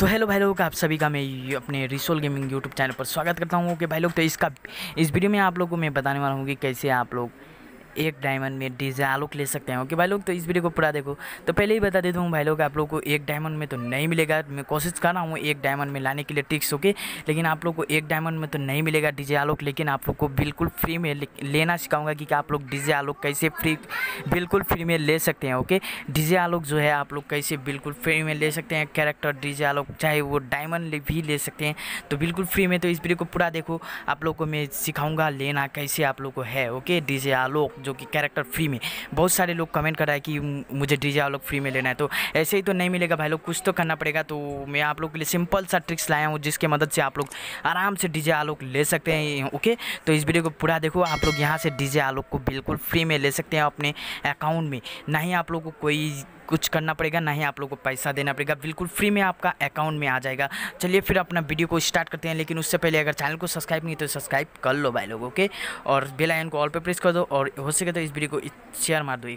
तो हेलो भाई लोग आप सभी का मैं अपने रिसोल गेमिंग यूट्यूब चैनल पर स्वागत करता हूँ कि भाई लोग तो इसका इस वीडियो में आप लोगों को मैं बताने वाला हूँ कि कैसे आप लोग एक डायमंड में डीजे आलोक ले सकते हैं ओके भाई लोग तो इस वीडियो को पूरा देखो तो पहले ही बता देता हूँ भाई लोग आप लोग को एक डायमंड में तो नहीं मिलेगा मैं कोशिश कर रहा हूँ एक डायमंड में लाने के लिए ट्रिक्स ओके लेकिन आप लोग को एक डायमंड में तो नहीं मिलेगा डीजे आलोक लेकिन आप लोग को बिल्कुल फ्री में लेना सिखाऊंगा कि आप लोग डीजे आलोक कैसे फ्री बिल्कुल फ्री में ले सकते हैं ओके डीजे आलोक जो है आप लोग कैसे बिल्कुल फ्री में ले सकते हैं कैरेक्टर डीजे आलोक चाहे वो डायमंड भी ले सकते हैं तो बिल्कुल फ्री में तो इस वीडियो को पूरा देखो आप लोग को मैं सिखाऊंगा लेना कैसे आप लोग को है ओके डीजे आलोक जो कि कैरेक्टर फ्री में बहुत सारे लोग कमेंट कर रहा है कि मुझे डीजे आलोक फ्री में लेना है तो ऐसे ही तो नहीं मिलेगा भाई लोग कुछ तो करना पड़ेगा तो मैं आप लोग के लिए सिंपल सा ट्रिक्स लाया हूँ जिसके मदद से आप लोग आराम से डीजे आलोक ले सकते हैं ओके तो इस वीडियो को पूरा देखो आप लोग यहाँ से डीजे आलोक को बिल्कुल फ्री में ले सकते हैं अपने अकाउंट में ना ही आप लोग को कोई कुछ करना पड़ेगा ना ही आप लोग को पैसा देना पड़ेगा बिल्कुल फ्री में आपका अकाउंट में आ जाएगा चलिए फिर अपना वीडियो को स्टार्ट करते हैं लेकिन उससे पहले अगर चैनल को सब्सक्राइब नहीं तो सब्सक्राइब कर लो भाई लोग ओके और बेलाइन को ऑल पर प्रेस कर दो और हो सके तो इस वीडियो को शेयर मार दो